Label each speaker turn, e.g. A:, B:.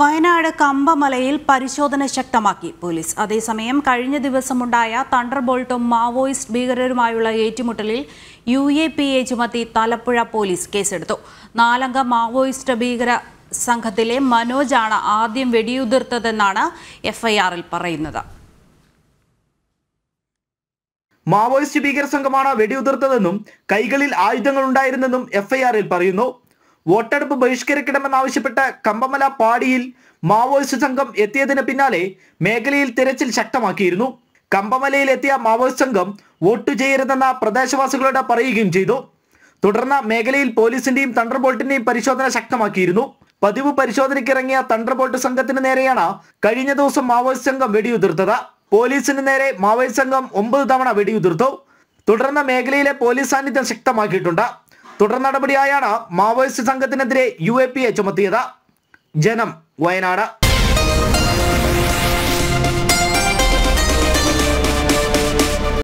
A: വയനാട് കമ്പമലയിൽ പരിശോധന ശക്തമാക്കി പോലീസ് അതേസമയം കഴിഞ്ഞ ദിവസമുണ്ടായ ബോൾട്ടും മാവോയിസ്റ്റ് ഭീകരരുമായുള്ള ഏറ്റുമുട്ടലിൽ യു എ പി എ ചുമത്തി തലപ്പുഴ പോലീസ് കേസെടുത്തു നാലംഗ മാവോയിസ്റ്റ് ഭീകര സംഘത്തിലെ മനോജാണ് ആദ്യം വെടിയുതിർത്തതെന്നാണ് എഫ്ഐആറിൽ പറയുന്നത്
B: മാവോയിസ്റ്റ് ഭീകര സംഘമാണ് വെടിയുതിർത്തതെന്നും കൈകളിൽ ആയുധങ്ങൾ ഉണ്ടായിരുന്നെന്നും എഫ്ഐആറിൽ പറയുന്നു വോട്ടെടുപ്പ് ബഹിഷ്കരിക്കണമെന്നാവശ്യപ്പെട്ട് കമ്പമല പാടിയിൽ മാവോയിസ്റ്റ് സംഘം എത്തിയതിന് പിന്നാലെ മേഖലയിൽ തിരച്ചിൽ ശക്തമാക്കിയിരുന്നു കമ്പമലയിൽ എത്തിയ മാവോയിസ്റ്റ് സംഘം വോട്ട് ചെയ്യരുതെന്ന പ്രദേശവാസികളോട് പറയുകയും ചെയ്തു തുടർന്ന് മേഖലയിൽ പോലീസിന്റെയും തണ്ടർബോൾട്ടിന്റെയും പരിശോധന ശക്തമാക്കിയിരുന്നു പതിവ് പരിശോധനയ്ക്കിറങ്ങിയ തണ്ടർബോൾട്ട് സംഘത്തിന് നേരെയാണ് കഴിഞ്ഞ ദിവസം മാവോയിസ്റ്റ് സംഘം വെടിയുതിർത്തത് പോലീസിന് നേരെ മാവോയിസ്റ്റ് സംഘം ഒമ്പത് തവണ വെടിയുതിർത്തു തുടർന്ന് മേഖലയിലെ പോലീസ് സാന്നിധ്യം ശക്തമാക്കിയിട്ടുണ്ട് തുടർ നടപടിയായാണ് മാവോയിസ്റ്റ് സംഘത്തിനെതിരെ യു എ എ ചുമത്തിയത് ജനം വയനാട്